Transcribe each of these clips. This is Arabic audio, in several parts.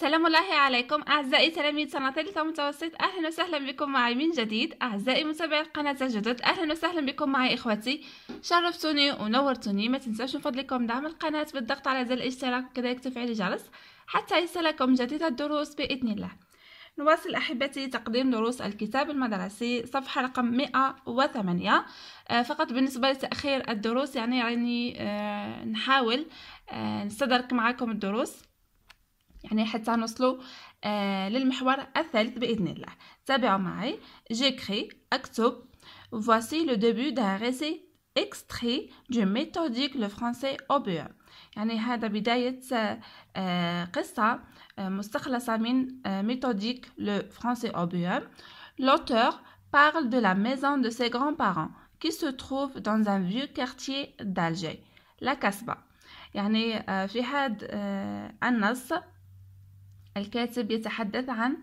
سلام الله عليكم أعزائي تلاميذ سنة ثالثة متوسط أهلا وسهلا بكم معي من جديد أعزائي متابعي قناة الجدد أهلا وسهلا بكم معي إخوتي شرفتوني ونورتوني ما تنساوش من فضلكم دعم القناة بالضغط على زر الاشتراك كذلك تفعيل الجرس حتى يصلكم جديد الدروس بإذن الله نواصل أحبتي تقديم دروس الكتاب المدرسي صفحة رقم 108 آه، فقط بالنسبة لتأخير الدروس يعني يعني نحاول آه، نستدرك معكم الدروس يعني حتى نوصلوا آه للمحور الثالث بإذن الله تابعوا معي j'écris أكتب voici le début d'un récit extrait du méthodique le français au B1 يعني هذا بداية آه قصة آه مستخلصة من méthodique le français au B1 l'auteur parle de la maison de ses grands-parents qui se trouve dans un vieux quartier d'Alger la Casbah يعني في هذا النص الكاتب يتحدث عن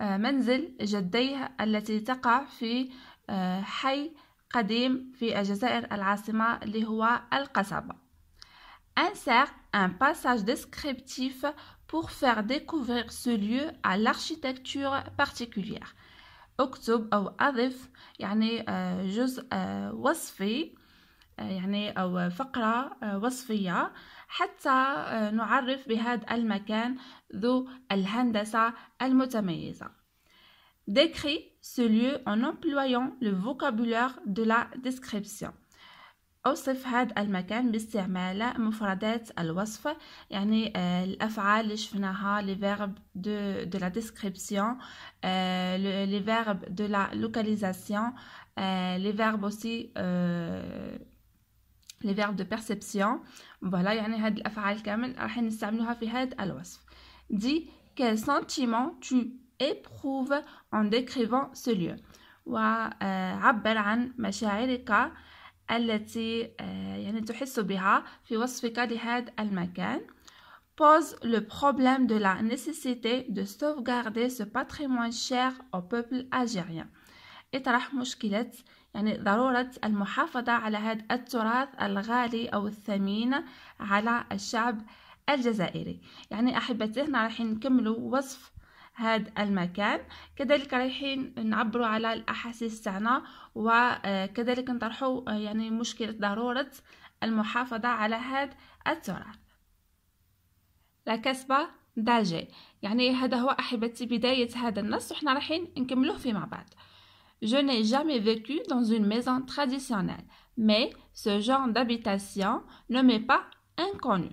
آه، منزل جديه التي تقع في آه، حي قديم في الجزائر العاصمة اللي هو القصبة انسر un passage descriptif pour faire découvrir ce lieu à l'architecture particulière اكتب أو أضف يعني آه، جزء وصفي يعني أو فقرة وصفية حتى نعرف بهذا المكان ذو الهندسة المتميزة. Décris ce lieu en employant le vocabulaire de la description. أوصف هذا المكان باستعمال مفردات الوصف يعني الأفعال شفناها les verbes de, de la description les verbes de la localisation les verbes aussi les verbes de perception. Voilà, y a une hadaf al-kamil, arkan samnuha fi dans al-wasf. Dis quel sentiment tu éprouves en décrivant ce lieu. Et habl an mashairika al-ti, y a une tu penses à, fi wasfika dihad al-makan. Pose le problème de la nécessité de sauvegarder ce patrimoine cher au peuple algérien. Et t'as pas de muskilitz. يعني ضرورة المحافظة على هذا التراث الغالي أو الثمين على الشعب الجزائري يعني أحبتي هنا راح نكملوا وصف هذا المكان كذلك رايحين نعبروا على الأحاسيس تاعنا وكذلك آه، نطرحوا آه، يعني مشكلة ضرورة المحافظة على هذا التراث لا كسبة يعني هذا هو أحبتي بداية هذا النص وحنا رايحين نكملوه فيما بعد Je n'ai jamais vécu dans une maison traditionnelle, mais ce genre d'habitation ne m'est pas inconnu.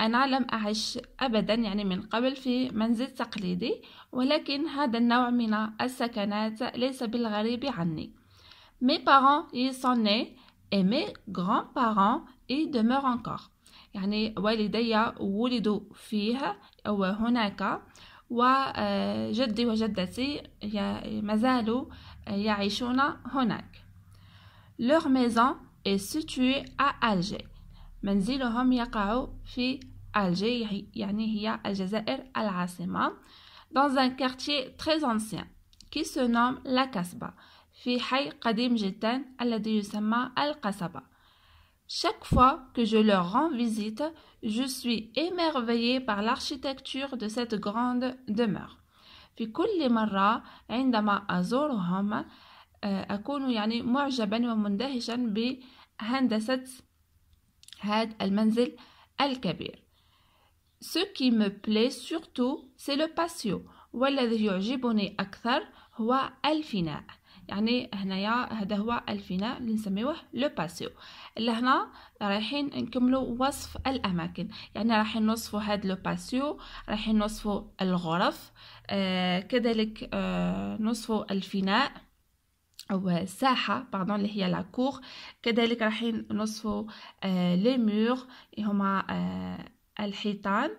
أنا لم أعش أبدا يعني من قبل في منزل تقليدي ولكن هذا النوع من السكنات ليس بالغريب عني Mes parents ils sont nés et mes grands-parents ils demeurent encore يعني والدي ولدوا فيه أو هناك وجدي وجدتي ما زالوا يعيشون هناك leur maison est située à Alger منزلهم dans un quartier très ancien qui se nomme La Casbah Chaque fois que je leur rends visite, Je suis émerveillé par l'architecture de cette grande demeure. في كل مرة عندما أزورهم آه، أكون يعني معجبا ومندهشا بهندسة هذا المنزل الكبير. Ce qui me plaît surtout c'est le patio والذي يعجبني أكثر هو الفناء. يعني هنايا هذا هو الفناء اللي نسميوه لو باسيو لهنا رايحين نكملو وصف الاماكن يعني رايحين نوصفو هاد لو باسيو رايحين نوصفو الغرف آه كذلك آه نوصفو الفناء او الساحه باردون اللي هي كور كذلك رايحين نوصفو آه لي مور هما آه الحيطان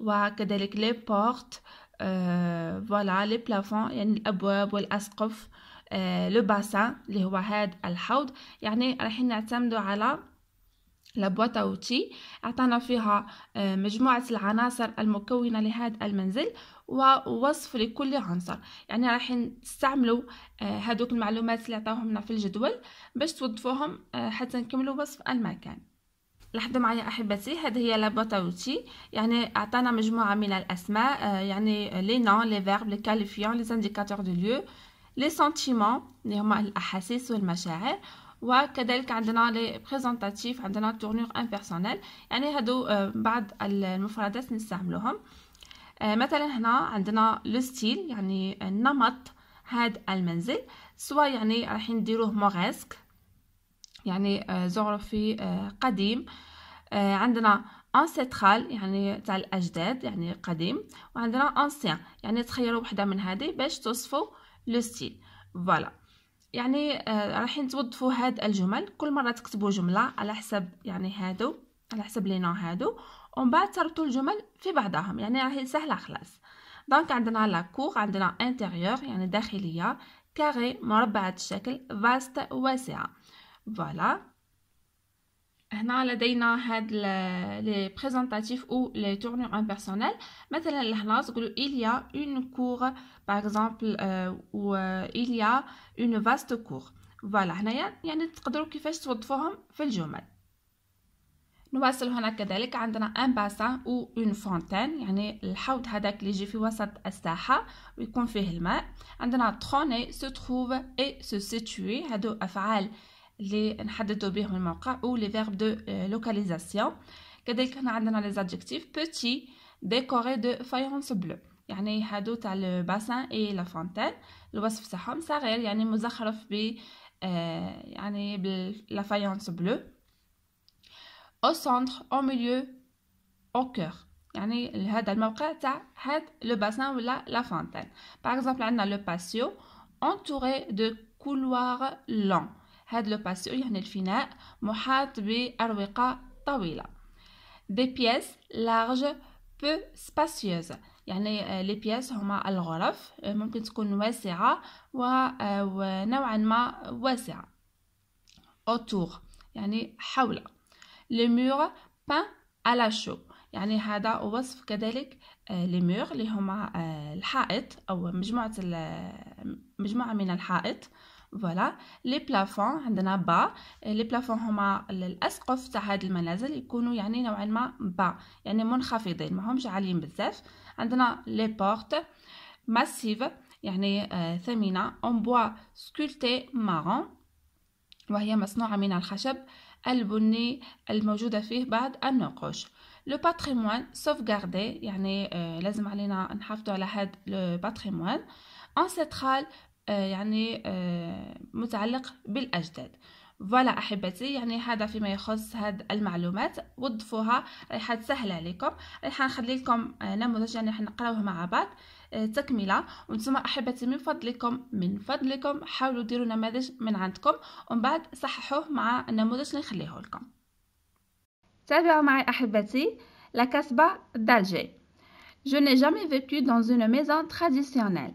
وكذلك لي بورت آه، فوالا لي بلافون يعني الابواب والاسقف آه آه، لو باسان اللي هو هاد الحوض يعني رايحين نعتمدوا على لابواتا اوتي اعطانا فيها آه، مجموعة العناصر المكونة لهذا المنزل ووصف لكل عنصر يعني راح نستعملوا هذوك آه، المعلومات اللي عطاوهمنا في الجدول باش توظفوهم حتى نكملوا وصف المكان لاحظوا معي احبتي هذه هي اوتي يعني اعطانا مجموعه من الاسماء يعني لي نون لي فيرب لي كاليفيون لي انديكاتور دو ليو لي سنتيمون اللي هما الاحاسيس والمشاعر وكذلك عندنا لي بريزونتاتيف عندنا تورنور امبيرسونيل يعني هادو بعض المفردات نستعملوهم مثلا هنا عندنا لو ستيل يعني نمط هاد المنزل سواء يعني راح نديروه موغيسك يعني زعرفي قديم عندنا انسيترال يعني تاع الاجداد يعني قديم وعندنا انسيان يعني تخيروا وحده من هذه باش توصفوا لو ستيل فوالا يعني آه رايحين توظفوا هاد الجمل كل مره تكتبوا جمله على حسب يعني هادو على حسب لي نوع هادو ومن بعد تربطوا الجمل في بعضهم يعني راهي سهله خلاص دونك عندنا لا كور عندنا انتيريور يعني داخليه كاري مربعه الشكل فاست واسعه فوالا هنا لدينا هاد لي بريزونتاتيف او لي تورنور بيرسونيل مثلا لهنا تقولوا إليا اون كور باغ اكزومبل و إليا اون فاست كور فوالا هنايا يعني تقدروا كيفاش توظفوهم في الجمل نواصل هنا كذلك عندنا ان باسان او اون فونتان يعني الحوض هذاك اللي يجي في وسط الساحه ويكون فيه الماء عندنا تروني سو تروف اي سو سيتوي هادو افعال les adverbes de lieu ou les verbes de localisation. Quand il y les adjectifs petits, décoré de faïence bleue. Il y a le bassin et la fontaine. Le bassin et la fontaine sont décorés de faïence bleue. Au centre, au milieu, au cœur. Il y a le bassin et la fontaine. Par exemple, il y a le patio entouré de couloirs longs. هاد لو باسيو يعني الفناء محاط بأروقة طويلة دي بيس لارج بو سباسيوز يعني لي آه، بياس هما الغرف آه، ممكن تكون واسعة ونوعا آه، ما واسعة اوتور يعني حول لي مور بان على شو يعني هذا وصف كذلك لي مور اللي هما الحائط او مجموعه مجموعه من الحائط فوالا لي بلافون عندنا با لي بلافون هما الاسقف تاع هاد المنازل يكونوا يعني نوعا ما با يعني منخفضين ماهمش عاليين بزاف عندنا لي بورت ماسيف يعني آه، ثمينه اون بوا سكولتي مارون وهي مصنوعه من الخشب البني الموجوده فيه بعض النقوش لو باتريمون سوفغاردي يعني آه، لازم علينا نحافظوا على هاد لو باتريمون انسيترال آه، يعني آه، متعلق بالأجداد فوالا احبتي يعني هذا فيما يخص هاد المعلومات وضفوها راح تسهل عليكم راح نخلي لكم آه، نموذج يعني راح نقراوه مع بعض تكمله وانتم احبتي من فضلكم من فضلكم حاولوا ديروا نماذج من عندكم ومن بعد صححوه مع النموذج اللي نخليه لكم تابعوا معي احبتي لا كاسبه دالجي Je n'ai jamais vécu dans une maison traditionnelle.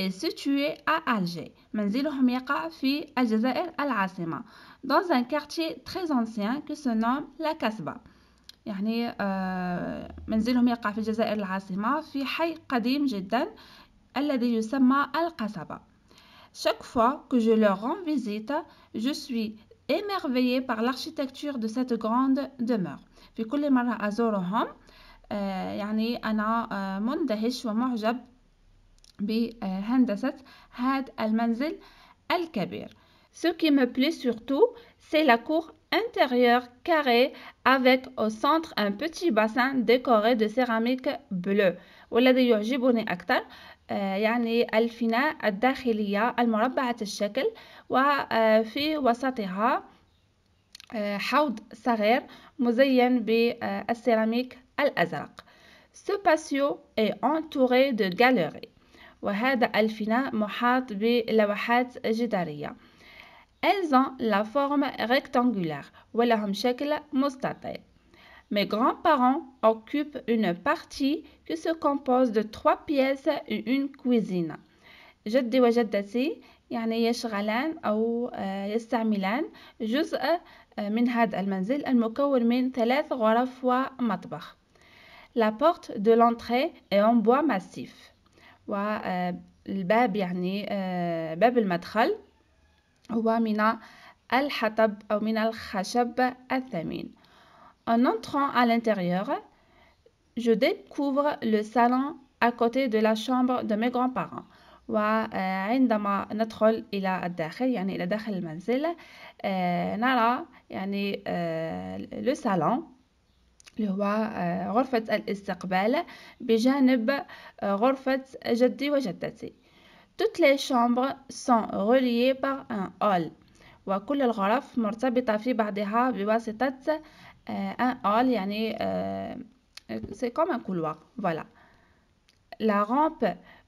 est situé à Alger. منزلهم يقع في الجزائر العاصمة dans un quartier très ancien que se nomme La Casbah. يعني منزلهم يقع في الجزائر العاصمة في حي قديم جدا الذي يسمى القصبة. Chaque fois que je leur rends visite, je suis émerveillée par l'architecture de cette grande demeure. في كل مرة أزورهم يعني أنا مندهش ومعجب بهندسة هذا المنزل الكبير Ce qui me plaît surtout, c'est la cour intérieure carrée avec au centre un petit bassin décoré de céramique bleue والذي يعجبني أكثر يعني الفناء الداخلية المربعة الشكل وفي وسطها حوض صغير مزين بالسيراميك الأزرق. Ce patio est entouré de galeries. وهذا الفناء محاط بلوحات جدارية Elles ont la forme rectangulaire ولهم شكل مستطيل Mes grands-parents occupent une partie qui se compose de trois pièces et une cuisine. جدي وجدتي يعني يشغلان أو يستعملان جزء من هذا المنزل المكون من ثلاث غرف ومطبخ. La porte de l'entrée est en bois massif. والباب يعني باب المدخل هو من الحطب أو من الخشب الثمين En entrant à l'intérieur, je découvre le salon à côté de la chambre de mes grands-parents. وعندما ندخل إلى الداخل يعني إلى داخل المنزل نرى يعني لو آه، سالون اللي هو غرفة الاستقبال بجانب غرفة جدي وجدتي Toutes les chambres sont reliées par un hall وكل الغرف مرتبطة في بعضها بواسطة un hall يعني c'est comme un couloir voilà la rampe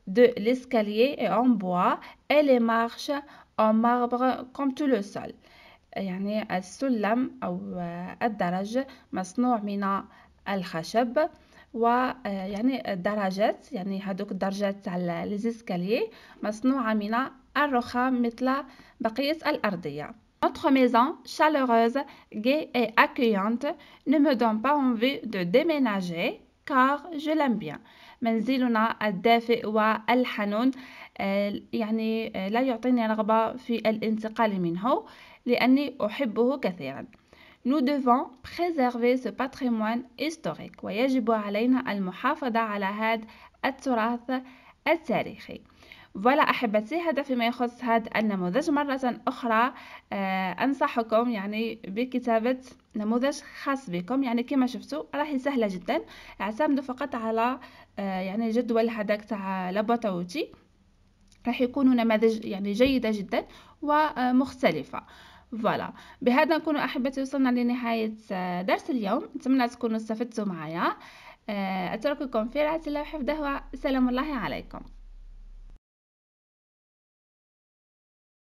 de l'escalier est en bois et les marches en marbre comme tout le sol يعني السلم أو الدرج مصنوع من الخشب ويعني الدرجات يعني هذوك الدرجات تاع ليزيسكالي مصنوعة من الرخام مثل بقية الأرضية Notre maison chaleureuse, gaie et accueillante ne me donne pas envie de déménager car je l'aime bien. منزلنا الدافئ والحنون آه، يعني آه، لا يعطيني رغبة في الانتقال منه لأني أحبه كثيرا Nous devons préserver ce patrimoine historique ويجب علينا المحافظة على هذا التراث التاريخي فوالا احبتي هذا فيما يخص هذا النموذج مره اخرى آه، انصحكم يعني بكتابه نموذج خاص بكم يعني كما شفتوا راهي سهله جدا اعتمدوا فقط على يعني جدول هذاك تاع لابوتاوتي راح يكون نماذج يعني جيدة جدا ومختلفة فوالا بهذا نكون احبتي وصلنا لنهايه آه، درس اليوم نتمنى تكونوا استفدتوا معايا آه، اترككم في رعايه الله وحفظه وسلام الله عليكم